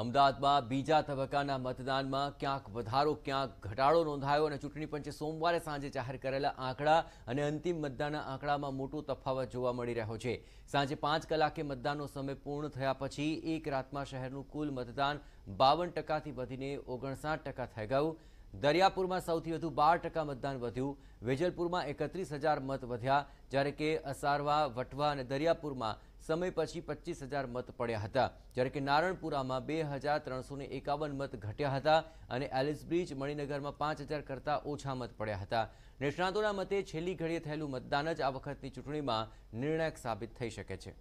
અમદાવાદમાં બીજા તબક્કાના મતદાનમાં ક્યાંક વધારો ક્યાંક ઘટાડો નોંધાયો અને ચૂંટણી પંચે સોમવારે સાંજે જાહેર કરેલા આંકડા અને અંતિમ મતદાનના આંકડામાં મોટો તફાવત જોવા મળી રહ્યો છે સાંજે પાંચ કલાકે મતદાનનો સમય પૂર્ણ થયા પછી એક રાતમાં શહેરનું કુલ મતદાન બાવન ટકાથી વધીને ઓગણસાઠ ટકા થઈ ગયું દરિયાપુરમાં સૌથી વધુ બાર ટકા મતદાન વધ્યું વેજલપુરમાં એકત્રીસ હજાર મત વધ્યા જ્યારે કે અસારવા વટવા અને દરિયાપુરમાં સમય પછી પચીસ હજાર મત પડ્યા હતા જ્યારે કે નારણપુરામાં બે હજાર ત્રણસો એકાવન મત ઘટ્યા હતા અને એલિસ એલિસબ્રિજ મણિનગરમાં પાંચ હજાર કરતાં ઓછા મત પડ્યા હતા નિષ્ણાતોના મતે છેલ્લી ઘડીએ થયેલું મતદાન જ આ વખતની ચૂંટણીમાં નિર્ણાયક સાબિત થઈ શકે છે